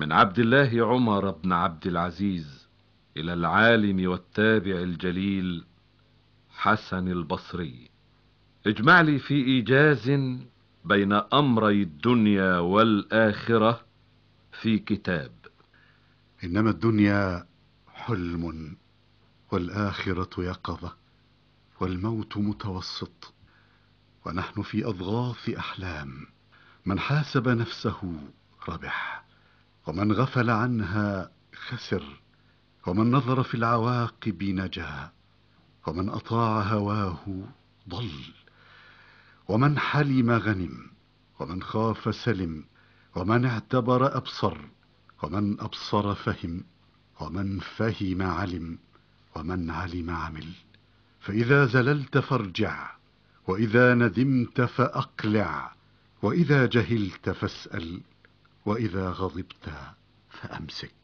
من عبد الله عمر بن عبد العزيز الى العالم والتابع الجليل حسن البصري اجمع لي في ايجاز بين امري الدنيا والاخره في كتاب انما الدنيا حلم والاخره يقظه والموت متوسط ونحن في اضغاث احلام من حاسب نفسه ربح ومن غفل عنها خسر ومن نظر في العواقب نجا ومن اطاع هواه ضل ومن حلم غنم ومن خاف سلم ومن اعتبر ابصر ومن ابصر فهم ومن فهم علم ومن علم عمل فاذا زللت فارجع واذا ندمت فاقلع واذا جهلت فاسال واذا غضبت فامسك